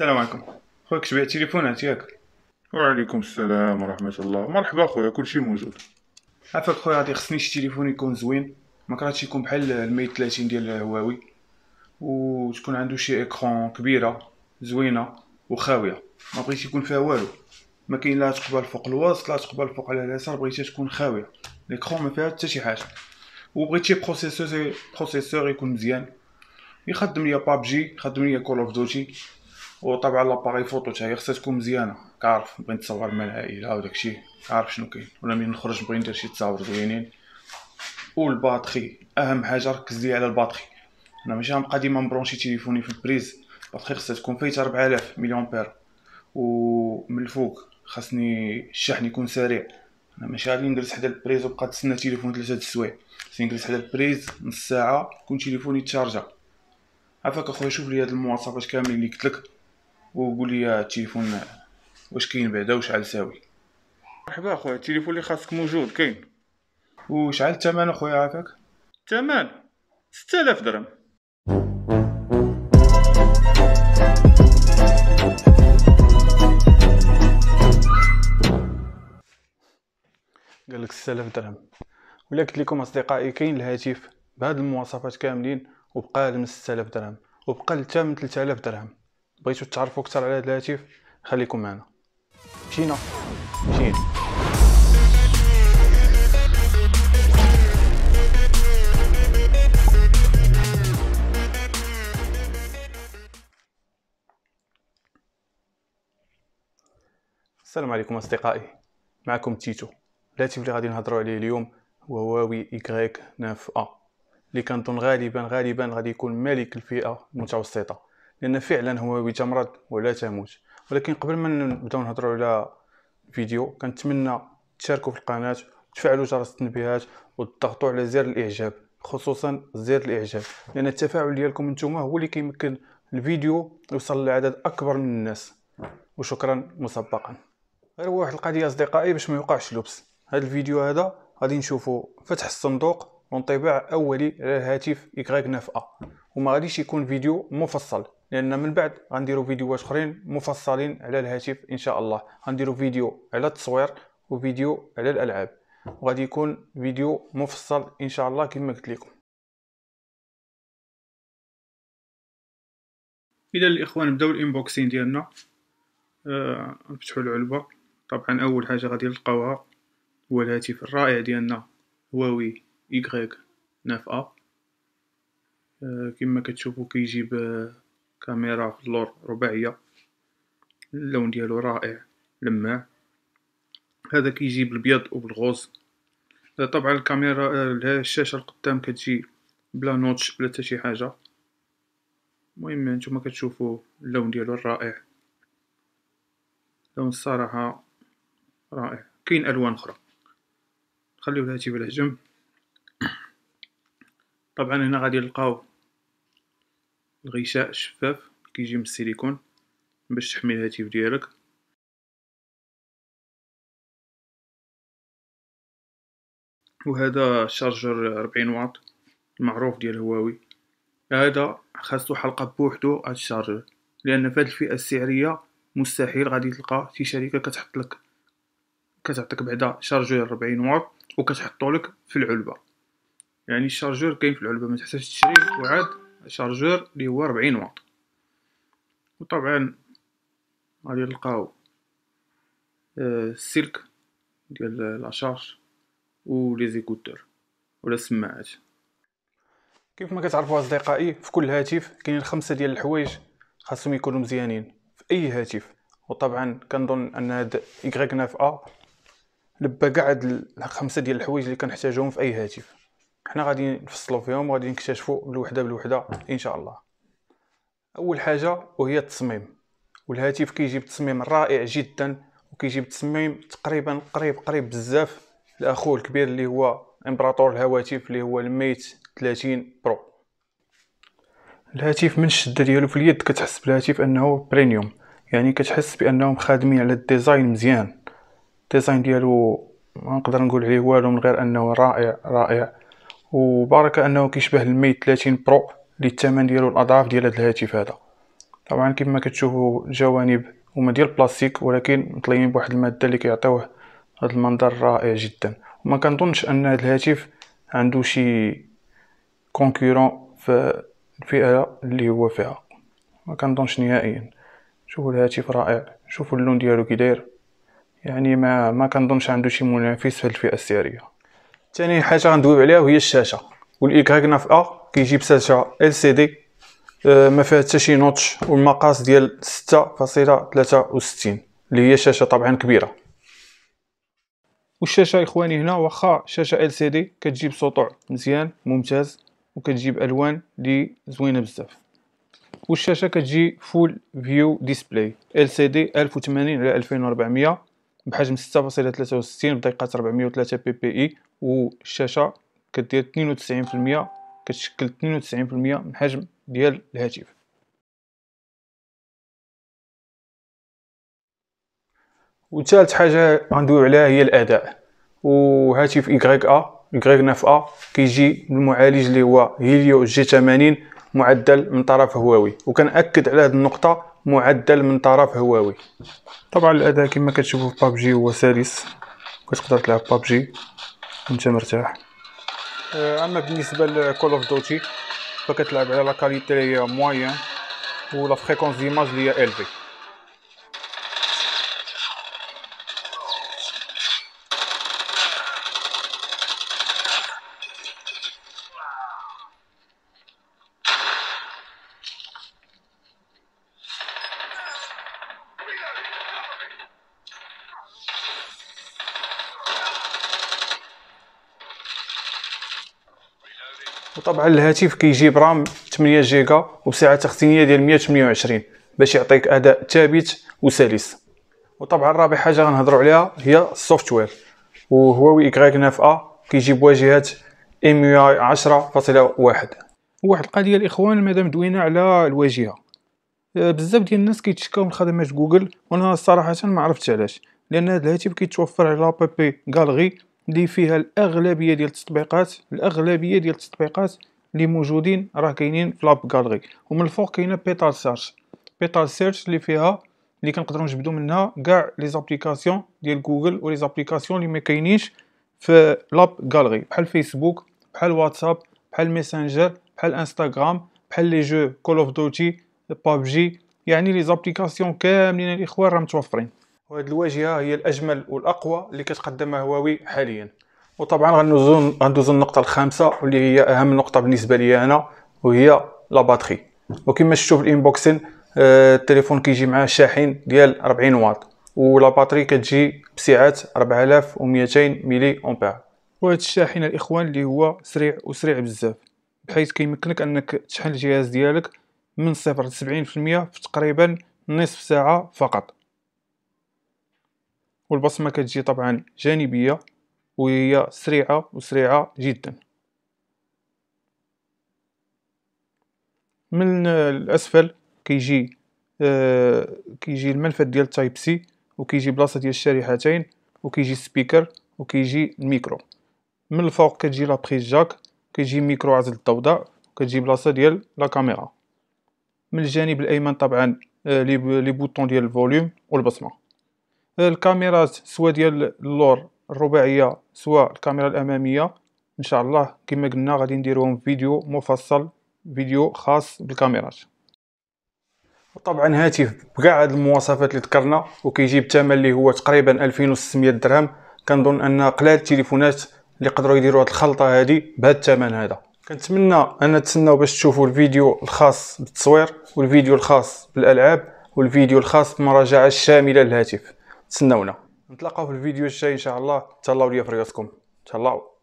السلام عليكم خويا كتبيع تليفونات ياك وعليكم السلام ورحمة الله مرحبا خويا كلشي موجود عافاك خويا غادي خصني شي تليفون يكون زوين ما كرهتش يكون بحال الميت 30 ديال هواوي وتكون عنده شي اكران كبيره زوينه وخاويه ما بغيتش يكون فيها والو ما كاين لا تقبل فوق الوسط لا تقبل فوق على اليسار بغيتها تكون خاويه ليكخون ما فيها حتى شي حاجه وبغيت شي بروسيسور بروسيسور يكون مزيان يخدم ليا بابجي يخدم ليا كول اوف دوتي وطبعا لاباري فوتو تاعي خصها تكون مزيانه كعرف نبغي نتصور مع العائله وداك الشيء كعرف شنو كاين ولا ملي نخرج نبغي ندير شي تصاور زوينين والباتري اهم حاجه ركز لي على الباتري انا ماشي غنبقى ديما مبرونشي تليفوني في البريز الباتري خصها تكون فايت 4000 ملي امبير ومن الفوق خاصني الشحن يكون سريع انا ماشي غادي نجلس حدا البريز وبقى نتسنى تليفون ثلاثه السوايع خصني نجلس حدا البريز نص ساعه يكون تليفوني تشارجا عافاك اخويا شوف لي هاد المواصفات كاملين اللي قلت لك وقول لي التليفون واش كاين بعدا واش على ساوي مرحبا اخويا التليفون اللي خاصك موجود كاين وشحال الثمن اخويا عافاك الثمن 6000 درهم قال لك 6000 درهم ولا قلت لكم اصدقائي كاين الهاتف بهذه المواصفات كاملين وبقى من 6000 درهم وبقى الثمن 3000 درهم بغيتو تعرفوا اكثر على هذا الهاتف خليكم معنا مشينا مشينا السلام عليكم اصدقائي معكم تيتو الهاتف اللي غادي نهضروا عليه اليوم هو هواوي ايكغيك 9 ا اللي كنظن غالبا غالبا غادي يكون ملك الفئه المتوسطه لان فعلا هو تمرض ولا تموت ولكن قبل ما نبداو نهضروا على الفيديو كنتمنى تشاركوا في القناه وتفعلوا جرس التنبيهات وتضغطوا على زر الاعجاب خصوصا زر الاعجاب لان التفاعل ديالكم نتوما هو اللي كيمكن الفيديو يوصل لعدد اكبر من الناس وشكرا مسبقا غير واحد القضيه اصدقائي باش ما يوقعش لبس هذا الفيديو هذا غادي نشوفوا فتح الصندوق وانطباع اولي على الهاتف اكراك نافئه وما غاديش يكون فيديو مفصل لان من بعد غنديروا فيديوهات اخرين مفصلين على الهاتف ان شاء الله غنديروا فيديو على التصوير وفيديو على الالعاب وغادي يكون فيديو مفصل ان شاء الله كما قلت لكم اذا الاخوان نبداو الانبوكسين ديالنا آه، نفتحوا العلبه طبعا اول حاجه غادي نلقاوها هو الهاتف الرائع ديالنا هواوي ايغريك 9 ا آه، كما كتشوفوا كيجيب آه، كاميرا في اللور رباعية اللون ديالو رائع لماع هذا كيجي بالبيض وبالغوز طبعا الكاميرا الشاشه القدام كتجي بلا نوتش بلا تا شي حاجه المهم نتوما كتشوفوا اللون ديالو الرائع لون الصراحه رائع كاين الوان اخرى خليو هاتي على جنب طبعا هنا غادي نلقاو الغشاء الشفاف كيجي من السيليكون باش تحمي الهاتف ديالك وهذا شارجر 40 واط المعروف ديال هواوي هذا خاصو حلقه بوحدو هاد الشارجر لان في هاد الفئه السعريه مستحيل غادي تلقى شي شركه كتحط لك كتعطيك بعدا شارجور 40 واط وكتحطو لك في العلبه يعني الشارجور كاين في العلبه ما تحتاجش تشريه وعاد شارجور اللي هو ربعين واط وطبعا غادي نلقاو آه، السلك ديال شارج و لي زيكوتور ولا السماعات كيف ما كتعرفوا اصدقائي في كل هاتف كاينين خمسه ديال الحوايج خاصهم يكونوا مزيانين في اي هاتف وطبعا كنظن ان هاد ايغريك 9 ا لبى كاع هاد الخمسه ديال الحوايج اللي كنحتاجهم في اي هاتف حنا غادي نفصلوا فيهم وغادي نكتشفوا الوحده بالوحده ان شاء الله اول حاجه وهي التصميم والهاتف كيجيب تصميم رائع جدا وكيجيب تصميم تقريبا قريب قريب بزاف لاخوه الكبير اللي هو امبراطور الهواتف اللي هو الميت 30 برو الهاتف من الشده ديالو في اليد كتحس بالهاتف انه بريميوم يعني كتحس بانهم خادمين على الديزاين مزيان الديزاين ديالو ما نقدر نقول عليه والو من غير انه رائع رائع وبارك انه كيشبه الميت 30 برو اللي الثمن ديالو الاضعاف ديال هذا الهاتف هذا طبعا كما كتشوفوا الجوانب هما ديال بلاستيك ولكن مطليين بواحد الماده اللي كيعطيوه هذا المنظر رائع جدا وما كنظنش ان هذا الهاتف عنده شي كونكورون في الفئه اللي هو فيها ما كنظنش نهائيا شوفوا الهاتف رائع شوفوا اللون ديالو كي داير يعني ما ما كنظنش عنده شي منافس في الفئه السعريه ثاني حاجه غندويو عليها وهي الشاشه والاكراك نافقه آه، كيجي بشاشه ال آه، سي دي ما فيها حتى شي نوتش والمقاس ديال 6.63 اللي هي شاشه طبعا كبيره والشاشه اخواني هنا واخا شاشه ال سي دي كتجيب سطع مزيان ممتاز وكتجيب الوان لي زوينه بزاف والشاشه كتجي فول فيو ديسبلاي ال سي دي 1080 على 2400 بحجم 6.63 بدقة 403 بي بي اي والشاشه كدير 92% كتشكل 92% من حجم ديال الهاتف وثالث حاجه غندويو عليها هي الاداء وهاتف إيكغيك ا إيكغيك 9 ا كيجي المعالج اللي هو هيليو جي 80 معدل من طرف هواوي وكنأكد على هذه النقطه معدل من طرف هواوي طبعا الاداء كما كتشوفوا في بابجي هو سلس كتقدر تلعب بابجي وانت مرتاح آه، اما بالنسبه لكول اوف دوتي فكتلعب على لا كاليتي اللي هي موين ولا فريكونس ديماج اللي هي الفي طبعا الهاتف كيجي برام 8 جيجا وبسعه تخزينيه ديال 128 باش يعطيك اداء ثابت وسلس وطبعا رابع حاجه غنهضرو عليها هي السوفتوير وهواوي اكغيك 9 ا كيجيب واجهة ام يو اي 10.1 واحد القضيه الاخوان مادام دوينا على الواجهه آه، بزاف ديال الناس كيتشكاو من خدمات جوجل وانا صراحه ما عرفتش علاش لان هذا الهاتف كيتوفر على بي بي غالغي اللي فيها الاغلبيه ديال التطبيقات الاغلبيه ديال التطبيقات اللي موجودين راه كاينين في لاب غالري ومن الفوق كاينه بيتال سيرش بيتال سيرش اللي فيها اللي كنقدروا نجبدوا منها كاع لي زابليكاسيون ديال جوجل ولي زابليكاسيون اللي ما كاينينش في لاب غالري بحال فيسبوك بحال واتساب بحال ميسنجر بحال انستغرام بحال لي جو كول اوف دوتي بابجي يعني لي زابليكاسيون كاملين الاخوان راه متوفرين وهذه الواجهه هي الاجمل والاقوى اللي كتقدمها هواوي حاليا وطبعا غندوزو غندوزو النقطه الخامسه واللي هي اهم نقطه بالنسبه لي انا وهي لا باتري وكما شفتوا في الانبوكسين آه التليفون كيجي معاه شاحن ديال 40 واط ولا باتري كتجي بسعه 4200 ملي امبير وهذا الشاحن الاخوان اللي هو سريع وسريع بزاف بحيث كيمكنك انك تشحن الجهاز ديالك من 0 ل 70% في تقريبا نصف ساعه فقط والبصمة كتجي طبعا جانبية وهي سريعة وسريعة جدا من الأسفل كيجي آه، كيجي المنفذ ديال تايب سي وكيجي بلاصة ديال الشريحتين وكيجي السبيكر وكيجي الميكرو من الفوق كتجي لا جاك كيجي ميكرو عزل الضوضاء كتجي بلاصة ديال لا كاميرا من الجانب الأيمن طبعا آه، لي بوطون ديال الفوليوم والبصمة الكاميرات سواء ديال اللور الرباعيه سواء الكاميرا الاماميه ان شاء الله كما قلنا غادي نديروهم فيديو مفصل فيديو خاص بالكاميرات وطبعا هاتف بكاع هاد المواصفات اللي ذكرنا وكيجي بثمن اللي هو تقريبا 2600 درهم كنظن ان قلال التليفونات اللي قدروا يديروا هاد الخلطه هادي بهاد الثمن هذا كنتمنى ان تسناو باش تشوفوا الفيديو الخاص بالتصوير والفيديو الخاص بالالعاب والفيديو الخاص بمراجعه الشامله للهاتف تسناونا نتلاقاو في الفيديو الجاي ان شاء الله تهلاو ليا في رياضتكم تهلاو